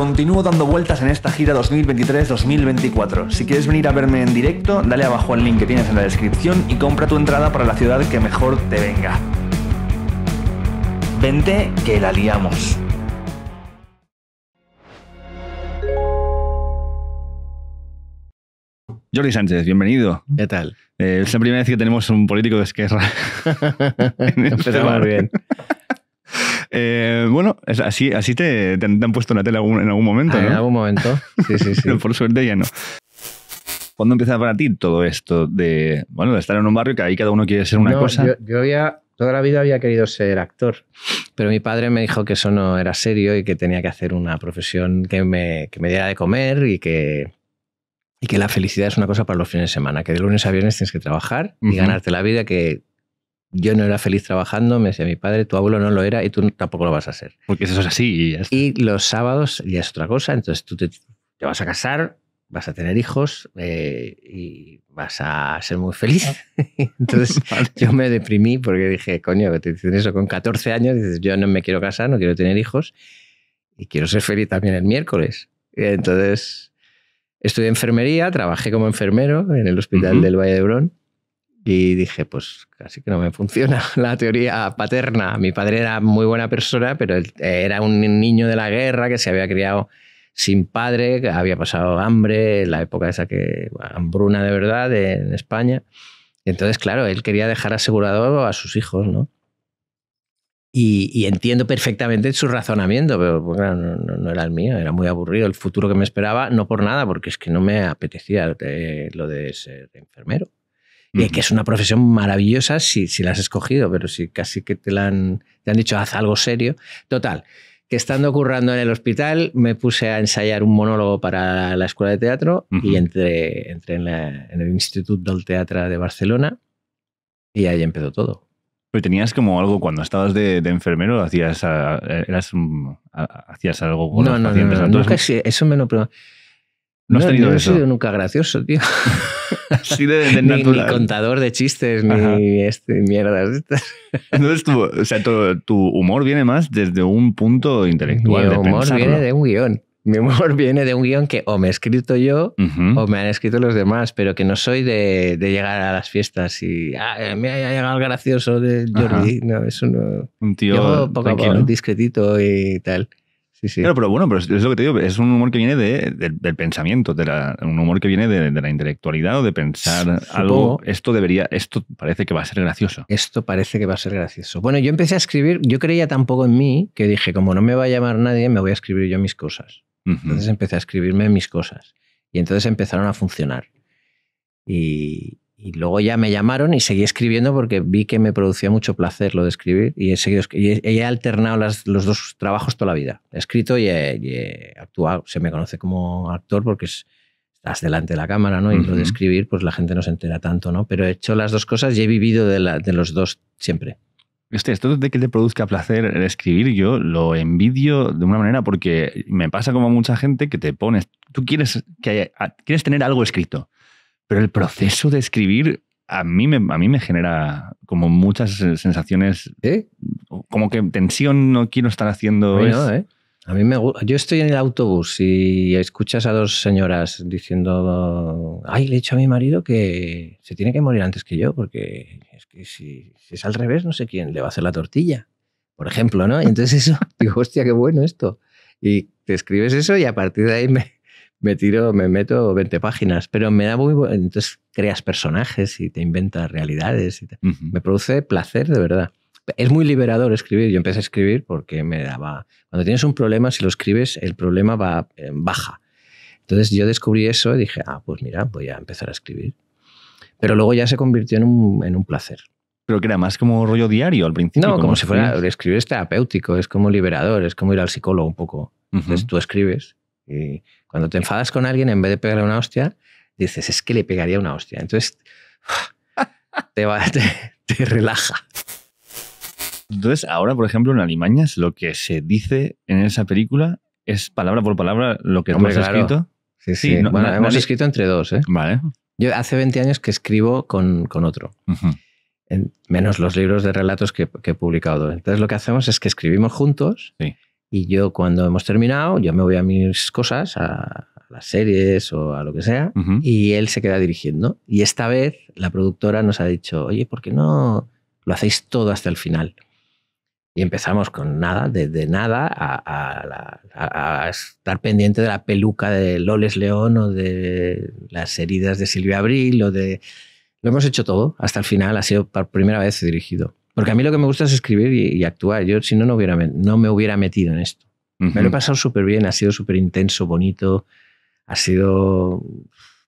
Continúo dando vueltas en esta gira 2023-2024. Si quieres venir a verme en directo, dale abajo al link que tienes en la descripción y compra tu entrada para la ciudad que mejor te venga. Vente que la liamos. Jordi Sánchez, bienvenido. ¿Qué tal? Eh, es la primera vez que tenemos un político de Esquerra. Este Empezamos bien. Eh, bueno, así, así te, han puesto una tele en algún momento, ah, ¿no? En algún momento, sí, sí, sí. Pero por suerte ya no. ¿Cuándo empieza para ti todo esto de, bueno, de estar en un barrio que ahí cada uno quiere ser una cosa? Yo, había, toda la vida había querido ser actor, pero mi padre me dijo que eso no era serio y que tenía que hacer una profesión que me, que me diera de comer y que, y que la felicidad es una cosa para los fines de semana, que de lunes a viernes tienes que trabajar y ganarte la vida, que yo no era feliz trabajando, me decía mi padre, tu abuelo no lo era y tú tampoco lo vas a ser. Porque eso es así. Y, los sábados ya es otra cosa, entonces tú te, vas a casar, vas a tener hijos eh, y vas a ser muy feliz. Ah. Entonces yo me deprimí porque dije, coño, que te dicen eso con 14 años, dices, yo no me quiero casar, no quiero tener hijos y quiero ser feliz también el miércoles. Entonces estudié enfermería, trabajé como enfermero en el hospital del Valle de Brón y dije, pues casi que no me funciona la teoría paterna. Mi padre era muy buena persona, pero eh, era un niño de la guerra que se había criado sin padre, que había pasado hambre, la época esa que hambruna de verdad en España. Entonces, claro, él quería dejar asegurado a sus hijos, ¿no? Y, entiendo perfectamente su razonamiento, pero pues, no, no, era el mío, era muy aburrido el futuro que me esperaba, no por nada, porque es que no me apetecía eh, lo de ser enfermero que es una profesión maravillosa si, si la has escogido, pero si casi que te, la han, te han dicho haz algo serio. Total, que estando currando en el hospital me puse a ensayar un monólogo para la escuela de teatro y entré, en, el Instituto del Teatro de Barcelona y ahí empezó todo. Pero tenías como algo cuando estabas de, enfermero, hacías, eh, hacías algo con no, no, No, no, eso me no, he sido nunca gracioso, tío. ni, contador de chistes, ni este, mierdas Entonces, tu, humor viene más desde un punto intelectual. Mi humor viene de un guión. Mi humor viene de un guión que o me he escrito yo o me han escrito los demás, pero que no soy de, llegar a las fiestas y ah, eh, me ha llegado el gracioso de Jordi. No, eso Un tío discretito y tal pero bueno, pero es lo que te digo, es un humor que viene del pensamiento, de un humor que viene de, la intelectualidad o de pensar algo. Esto debería, esto parece que va a ser gracioso. Esto parece que va a ser gracioso. Bueno, yo empecé a escribir, yo creía tampoco en mí que dije, como no me va a llamar nadie, me voy a escribir yo mis cosas. Entonces empecé a escribirme mis cosas y entonces empezaron a funcionar. Y, y luego ya me llamaron y seguí escribiendo porque vi que me producía mucho placer lo de escribir y he, seguido, he, alternado las, los dos trabajos toda la vida. He escrito y he, actuado. Se me conoce como actor porque es, estás delante de la cámara, ¿no? Y lo de escribir, pues la gente no se entera tanto, ¿no? Pero he hecho las dos cosas y he vivido de, los dos siempre. Este, esto de que te produzca placer el escribir, yo lo envidio de una manera porque me pasa como mucha gente que te pones, tú quieres, que quieres tener algo escrito pero el proceso de escribir a mí me, a mí me genera como muchas sensaciones. ¿Eh? Como que tensión, no quiero estar haciendo. A mí, ¿eh? me Yo estoy en el autobús y escuchas a dos señoras diciendo: Ay, le he dicho a mi marido que se tiene que morir antes que yo, porque es que si, si es al revés, no sé quién le va a hacer la tortilla, por ejemplo, ¿no? Y entonces eso, digo, hostia, qué bueno esto. Y te escribes eso y a partir de ahí me, me tiro, me meto 20 páginas, pero me da muy... Entonces creas personajes y te inventas realidades. Y Me produce placer de verdad. Es muy liberador escribir. Yo empecé a escribir porque me daba... Cuando tienes un problema, si lo escribes, el problema va eh, baja. Entonces yo descubrí eso y dije, ah, pues mira, voy a empezar a escribir. Pero luego ya se convirtió en un, en un placer. Pero que era más como rollo diario al principio. No, como, si fuera, escribir es terapéutico, es como liberador, es como ir al psicólogo un poco. Entonces tú escribes y cuando te enfadas con alguien, en vez de pegarle una hostia, dices, es que le pegaría una hostia. Entonces, te, relaja. Entonces, ahora, por ejemplo, en Alimañas, lo que se dice en esa película es palabra por palabra lo que hemos escrito. Sí, sí. bueno, hemos escrito entre dos. ¿eh? Vale. Yo hace 20 años que escribo con, con otro. menos los libros de relatos que, que, he publicado. Entonces, lo que hacemos es que escribimos juntos. Sí y yo cuando hemos terminado, yo me voy a mis cosas, a las series o a lo que sea, y él se queda dirigiendo. Y esta vez la productora nos ha dicho, oye, ¿por qué no lo hacéis todo hasta el final? Y empezamos con nada, desde nada, a, estar pendiente de la peluca de Loles León o de las heridas de Silvia Abril o de... Lo hemos hecho todo, hasta el final ha sido por primera vez dirigido. Porque a mí lo que me gusta es escribir y, actuar. Yo, si no, no, hubiera, no me hubiera metido en esto. Me lo he pasado súper bien, ha sido súper intenso, bonito, ha sido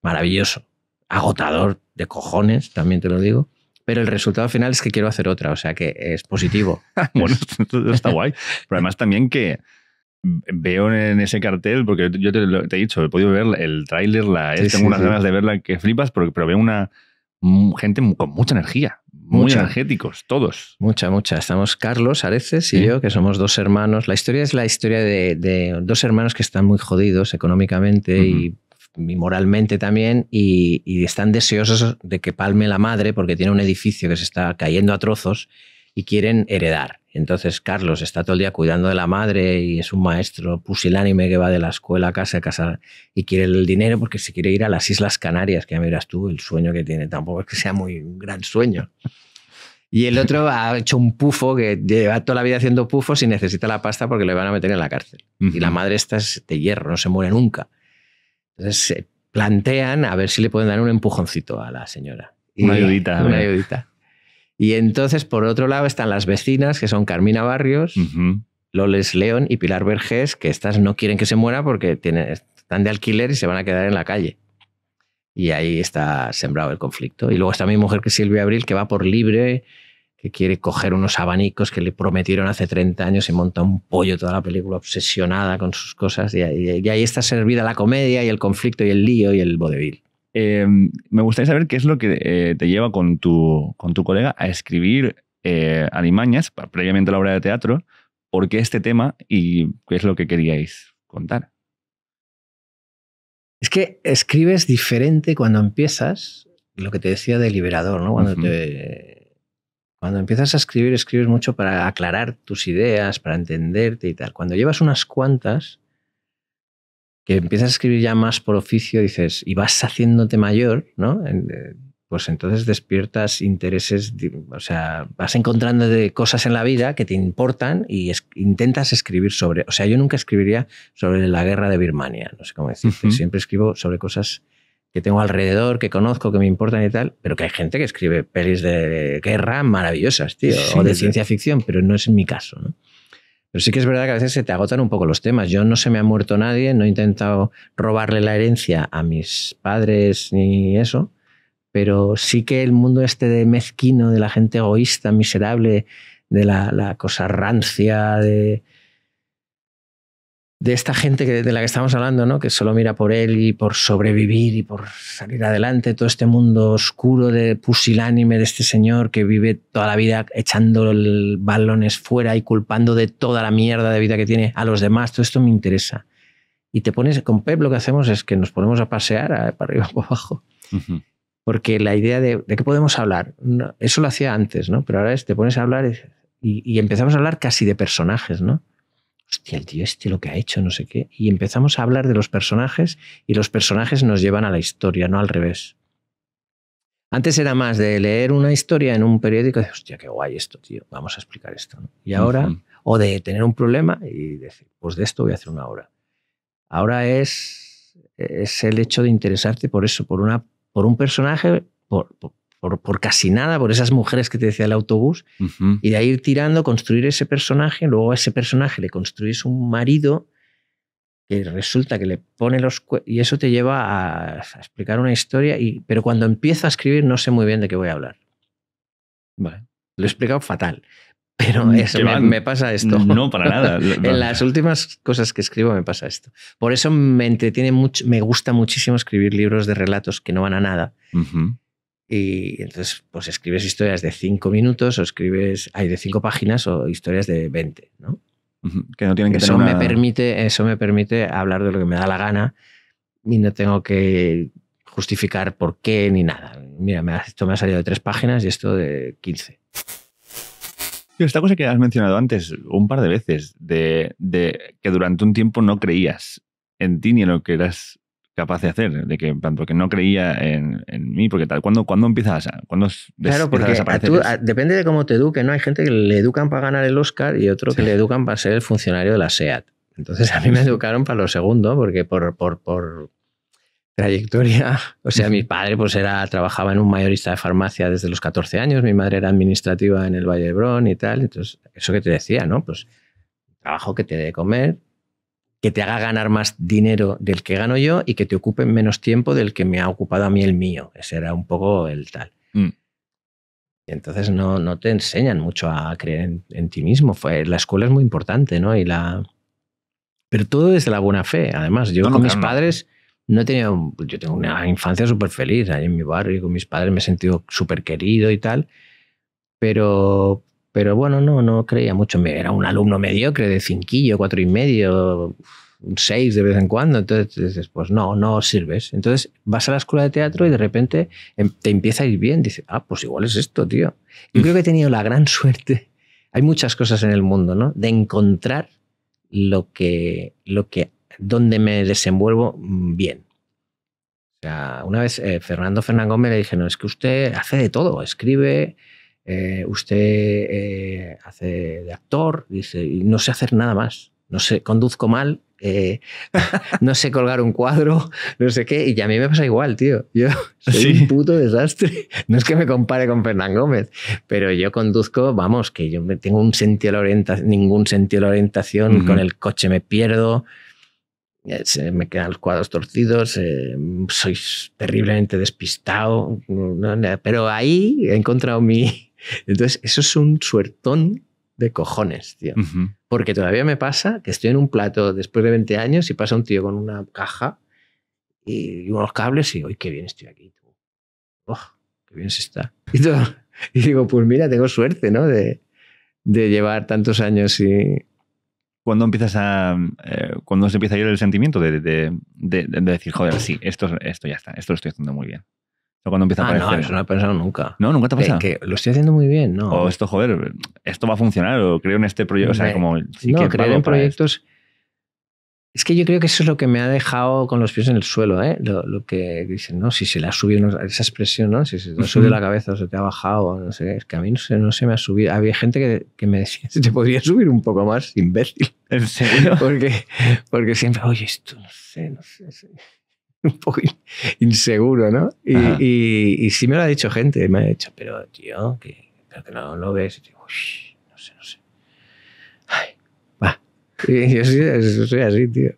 maravilloso, agotador de cojones, también te lo digo. Pero el resultado final es que quiero hacer otra, o sea que es positivo. bueno, esto está guay. Pero además también que veo en ese cartel, porque yo te, he dicho, he podido ver el tráiler, la tengo unas ganas de verla que flipas, pero, pero veo una gente con mucha energía muy energéticos, todos. Mucha, mucha. Estamos Carlos Areces y yo, que somos dos hermanos. La historia es la historia de, dos hermanos que están muy jodidos económicamente y, moralmente también y, y, están deseosos de que palme la madre porque tiene un edificio que se está cayendo a trozos y quieren heredar. Entonces Carlos está todo el día cuidando de la madre y es un maestro pusilánime que va de la escuela a casa a casa y quiere el dinero porque se quiere ir a las Islas Canarias, que ya miras tú el sueño que tiene, tampoco es que sea muy gran sueño. Y el otro ha hecho un pufo que lleva toda la vida haciendo pufos y necesita la pasta porque le van a meter en la cárcel. Y la madre está de hierro, no se muere nunca. Entonces plantean a ver si le pueden dar un empujoncito a la señora. una ayudita. Una ayudita. Y entonces, por otro lado, están las vecinas, que son Carmina Barrios, Loles León y Pilar Vergés, que estas no quieren que se muera porque están de alquiler y se van a quedar en la calle. Y ahí está sembrado el conflicto. Y luego está mi mujer, que es Silvia Abril, que va por libre, que quiere coger unos abanicos que le prometieron hace 30 años y monta un pollo toda la película obsesionada con sus cosas. Y ahí, está servida la comedia y el conflicto y el lío y el vodevil. Em, me gustaría saber qué es lo que eh, te lleva con tu, colega a escribir eh, Alimañas, previamente la obra de teatro, por qué este tema y qué es lo que queríais contar. Es que escribes diferente cuando empiezas, lo que te decía de liberador, ¿no? cuando empiezas a escribir, escribes mucho para aclarar tus ideas, para entenderte y tal. Cuando llevas unas cuantas, que empiezas a escribir ya más por oficio, dices, y vas haciéndote mayor, ¿no? Eh, pues entonces despiertas intereses, o sea, vas encontrando de cosas en la vida que te importan y intentas escribir sobre, o sea, yo nunca escribiría sobre la guerra de Birmania, no sé cómo decir siempre escribo sobre cosas que tengo alrededor, que conozco, que me importan y tal, pero que hay gente que escribe pelis de guerra maravillosas, tío, o de ciencia ficción, pero no es en mi caso, ¿no? Pero sí que es verdad que a veces se te agotan un poco los temas. Yo no se me ha muerto nadie, no he intentado robarle la herencia a mis padres ni eso, pero sí que el mundo este de mezquino, de la gente egoísta, miserable, de la, la cosa rancia, de, de esta gente que, de la que estamos hablando, ¿no? que solo mira por él y por sobrevivir y por salir adelante, todo este mundo oscuro de pusilánime de este señor que vive toda la vida echando el balones fuera y culpando de toda la mierda de vida que tiene a los demás, todo esto me interesa. Y te pones, con Pep lo que hacemos es que nos ponemos a pasear para arriba para abajo. Porque la idea de, ¿de qué podemos hablar? eso lo hacía antes, ¿no? Pero ahora es, te pones a hablar y empezamos a hablar casi de personajes, ¿no? hostia, el tío este lo que ha hecho, no sé qué. Y empezamos a hablar de los personajes y los personajes nos llevan a la historia, no al revés. Antes era más de leer una historia en un periódico y decir, hostia, qué guay esto, tío, vamos a explicar esto. Y ahora, o de tener un problema y decir, pues de esto voy a hacer una obra. Ahora es, es el hecho de interesarte por eso, por, una, por un personaje, por, por, casi nada, por esas mujeres que te decía el autobús, y de ahí ir tirando, construir ese personaje, luego a ese personaje le construyes un marido que resulta que le pone los... Y eso te lleva a, explicar una historia, y, pero cuando empiezo a escribir no sé muy bien de qué voy a hablar. Lo he explicado fatal. Pero mm, eso me, pasa esto. Mm, no, para nada. en las últimas cosas que escribo me pasa esto. Por eso me entretiene mucho, me gusta muchísimo escribir libros de relatos que no van a nada. Y entonces, pues escribes historias de cinco minutos o escribes, hay de cinco páginas o historias de 20, ¿no? Que no tienen que, ser eso me permite Eso me permite hablar de lo que me da la gana y no tengo que justificar por qué ni nada. Mira, me esto me ha salido de tres páginas y esto de 15. Y esta cosa que has mencionado antes un par de veces, de, de que durante un tiempo no creías en ti ni en lo que eras capaz de hacer, de que, porque no creía en, mí, porque tal, ¿cuándo, cuando empiezas a, cuando Claro, porque depende de cómo te eduquen, ¿no? Hay gente que le educan para ganar el Oscar y otro que le educan para ser el funcionario de la SEAT. Entonces a mí me educaron para lo segundo, porque por, por, por trayectoria, o sea, mi padre pues era, trabajaba en un mayorista de farmacia desde los 14 años, mi madre era administrativa en el Valle de Brón y tal, entonces eso que te decía, ¿no? Pues trabajo que te dé de comer, que te haga ganar más dinero del que gano yo y que te ocupe menos tiempo del que me ha ocupado a mí el mío. Ese era un poco el tal. Mm. entonces no, no, te enseñan mucho a creer en, ti mismo. Fue, la escuela es muy importante, ¿no? Y la... Pero todo desde la buena fe. Además, yo con mis padres no he tenido... Yo tengo una infancia súper feliz ahí en mi barrio, con mis padres me he sentido súper querido y tal. Pero pero bueno, no, no creía mucho. Era un alumno mediocre de cinquillo, cuatro y medio, seis de vez en cuando. Entonces pues no, no sirves. Entonces vas a la escuela de teatro y de repente em, te empieza a ir bien. Dices, ah, pues igual es esto, tío. Yo creo que he tenido la gran suerte. Hay muchas cosas en el mundo, ¿no? De encontrar lo que, lo que, donde me desenvuelvo mm, bien. O sea, una vez eh, Fernando Fernández Gómez le dije, no, es que usted hace de todo, escribe, eh, usted eh, hace de actor, dice, y no sé hacer nada más, no sé, conduzco mal, eh, no sé colgar un cuadro, no sé qué, y a mí me pasa igual, tío. Yo soy un puto desastre. No es que me compare con Fernán Gómez, pero yo conduzco, vamos, que yo tengo un sentido de orientación, ningún sentido de orientación, con el coche me pierdo, me quedan los cuadros torcidos, soy terriblemente despistado, pero ahí he encontrado mi, entonces, eso es un suertón de cojones, tío. Porque todavía me pasa que estoy en un plato después de 20 años y pasa un tío con una caja y unos cables y, uy, qué bien estoy aquí. Oh, qué bien se está. Y, digo, pues mira, tengo suerte, ¿no? De, llevar tantos años y... ¿Cuándo empiezas a... Eh, cuando se empieza a ir el sentimiento de, decir, joder, sí, esto, esto ya está, esto lo estoy haciendo muy bien? cuando empieza a ah, No, eso no he pensado nunca. No, nunca te ha pasado. Que, lo estoy haciendo muy bien, ¿no? O esto, joder, esto va a funcionar, o creo en este proyecto. O sea, como. Sí no, que en proyectos. Es que yo creo que eso es lo que me ha dejado con los pies en el suelo, ¿eh? Lo, lo que dicen, ¿no? Si se le ha subido esa expresión, ¿no? Si se te ha subido la cabeza o se te ha bajado, no sé. Es que a mí no se, no se me ha subido. Había gente que, que me decía, se te podría subir un poco más, imbécil. ¿En serio? porque, porque siempre, oye, esto no sé. No sé. un poco inseguro, ¿no? Y, y, sí me lo ha dicho gente, me ha dicho, pero tío, que, pero que no lo ves. no sé, no sé. Ay, va. yo soy, así, tío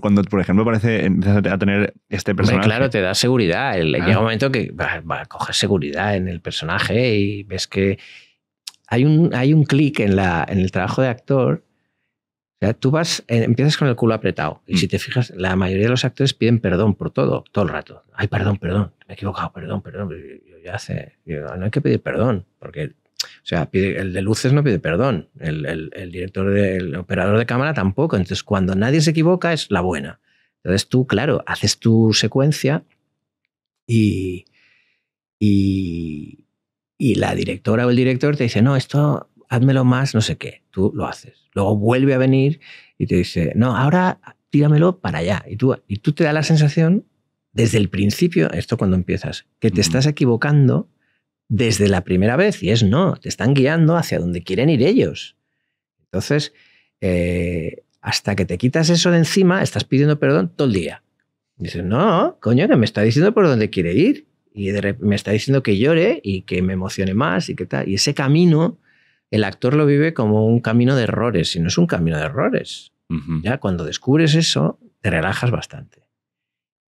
cuando, por ejemplo, parece empiezas a tener este personaje. claro, te da seguridad. Llega ah. un momento que va, a seguridad en el personaje y ves que hay un, hay un clic en, en el trabajo de actor tú vas, eh, empiezas con el culo apretado y si te fijas, la mayoría de los actores piden perdón por todo, todo el rato. Ay, perdón, perdón, me he equivocado, perdón, perdón. Yo, ya no hay que pedir perdón, porque o sea, el de luces no pide perdón, el, director, el operador de cámara tampoco. Entonces, cuando nadie se equivoca, es la buena. Entonces tú, claro, haces tu secuencia y, y, y la directora o el director te dice, no, esto házmelo más, no sé qué, tú lo haces. Luego vuelve a venir y te dice, no, ahora tíramelo para allá. Y tú, y tú te da la sensación, desde el principio, esto cuando empiezas, que te estás equivocando desde la primera vez. Y es no, te están guiando hacia donde quieren ir ellos. Entonces, eh, hasta que te quitas eso de encima, estás pidiendo perdón todo el día. dices, no, coño, que me está diciendo por dónde quiere ir. Y me está diciendo que llore y que me emocione más y que tal. Y ese camino el actor lo vive como un camino de errores y no es un camino de errores. Ya cuando descubres eso, te relajas bastante.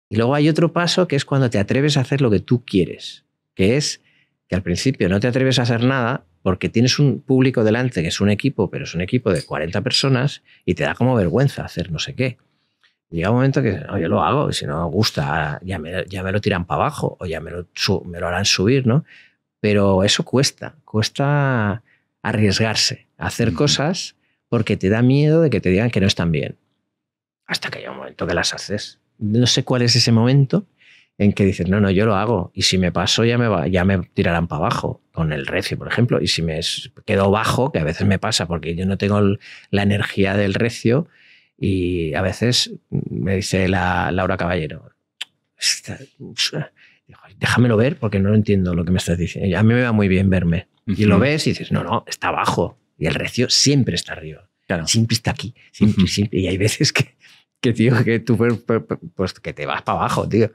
Y luego hay otro paso que es cuando te atreves a hacer lo que tú quieres, que es que al principio no te atreves a hacer nada porque tienes un público delante que es un equipo, pero es un equipo de 40 personas y te da como vergüenza hacer no sé qué. Llega un momento que yo lo hago, si no me gusta, ya me, lo tiran para abajo o ya me me lo harán subir, ¿no? Pero eso cuesta, cuesta arriesgarse a hacer cosas porque te da miedo de que te digan que no están bien. Hasta que haya un momento que las haces. No sé cuál es ese momento en que dices, no, no, yo lo hago. Y si me paso, ya me, va, ya me tirarán para abajo, con el recio, por ejemplo. Y si me quedo bajo, que a veces me pasa porque yo no tengo la energía del recio, y a veces me dice la, Laura Caballero, déjamelo ver porque no lo entiendo lo que me estás diciendo. A mí me va muy bien verme. Y lo ves y dices, no, no, está abajo. Y el recio siempre está arriba. Claro. Siempre está aquí. Y hay veces que, que, tío, que tú pues, que te vas para abajo, tío.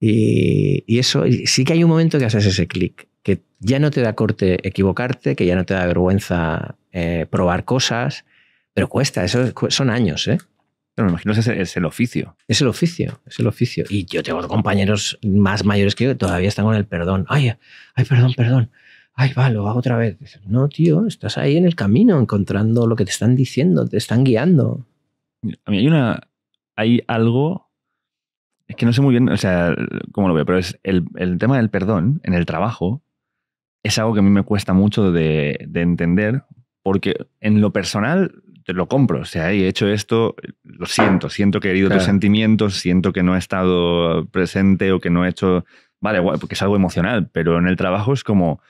Y, y eso, sí que hay un momento que haces ese clic, que ya no te da corte equivocarte, que ya no te da vergüenza eh, probar cosas, pero cuesta, eso son años, ¿eh? Pero me imagino ese es, es el oficio. Es el oficio, es el oficio. Y yo tengo compañeros más mayores que yo que todavía están con el perdón. Ay, ay, perdón, perdón ay, va, lo hago otra vez. no, tío, estás ahí en el camino, encontrando lo que te están diciendo, te están guiando. A mí hay una. Hay algo. Es que no sé muy bien, o sea, cómo lo veo, pero es el, el tema del perdón en el trabajo es algo que a mí me cuesta mucho de, entender, porque en lo personal te lo compro. O sea, he hecho esto, lo siento, siento que he herido tus sentimientos, siento que no he estado presente o que no he hecho. Vale, porque es algo emocional, pero en el trabajo es como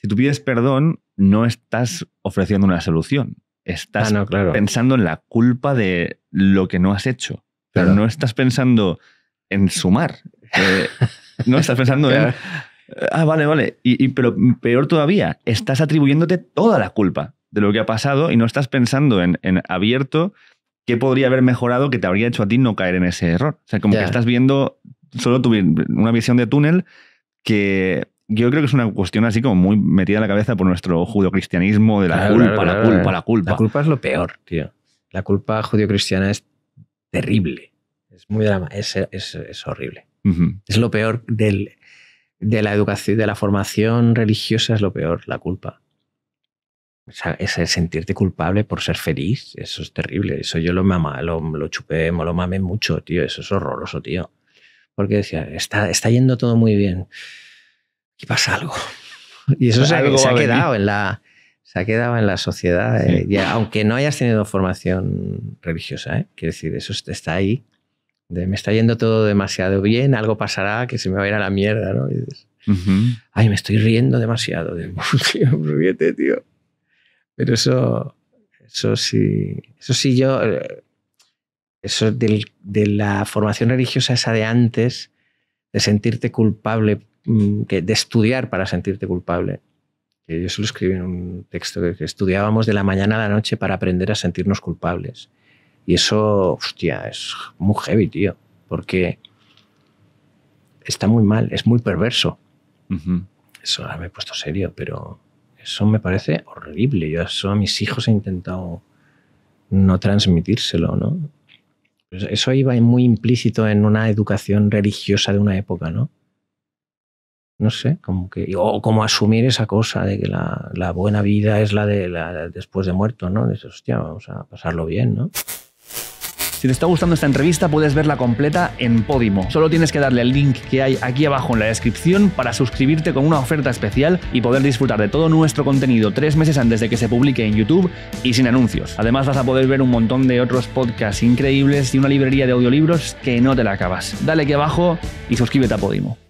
si tú pides perdón, no estás ofreciendo una solución. Estás ah, pensando en la culpa de lo que no has hecho. Pero no estás pensando en sumar. no estás pensando en. Ah, vale, vale. Y, pero peor todavía, estás atribuyéndote toda la culpa de lo que ha pasado y no estás pensando en, abierto qué podría haber mejorado que te habría hecho a ti no caer en ese error. O sea, como que estás viendo solo tu, una visión de túnel que yo creo que es una cuestión así como muy metida en la cabeza por nuestro judio-cristianismo de la culpa, la culpa, la culpa. La culpa es lo peor, tío. La culpa judio-cristiana es terrible. Es muy drama, es, es, horrible. Es lo peor del, de la educación, de la formación religiosa, es lo peor, la culpa. O sea, ese sentirte culpable por ser feliz, eso es terrible. Eso yo lo, mamá lo, lo chupé, lo mamé mucho, tío. Eso es horroroso, tío. Porque decía, está, está yendo todo muy bien y pasa algo. Y eso se, ha quedado en la, se ha en la sociedad, eh, aunque no hayas tenido formación religiosa. Eh. Quiero decir, eso está ahí. De, me está yendo todo demasiado bien, algo pasará que se me va a ir a la mierda. ¿no? Ay, me estoy riendo demasiado. De, tío, tío. Pero eso, eso sí, eso sí yo, eh, eso del, de la formación religiosa esa de antes, de sentirte culpable Mm, que, de estudiar para sentirte culpable. Yo solo escribí un texto que, estudiábamos de la mañana a la noche para aprender a sentirnos culpables. Y eso, hostia, es muy heavy, tío, porque está muy mal, es muy perverso. Eso ahora me he puesto serio, pero eso me parece horrible. Yo eso a mis hijos he intentado no transmitírselo, ¿no? Pues eso iba muy implícito en una educación religiosa de una época, ¿no? no sé, como que, o como asumir esa cosa de que la, buena vida es la de la, después de muerto, ¿no? Dices, hostia, vamos a pasarlo bien, ¿no? Si te está gustando esta entrevista, puedes verla completa en Podimo. Solo tienes que darle el link que hay aquí abajo en la descripción para suscribirte con una oferta especial y poder disfrutar de todo nuestro contenido tres meses antes de que se publique en YouTube y sin anuncios. Además, vas a poder ver un montón de otros podcasts increíbles y una librería de audiolibros que no te la acabas. Dale aquí abajo y suscríbete a Podimo.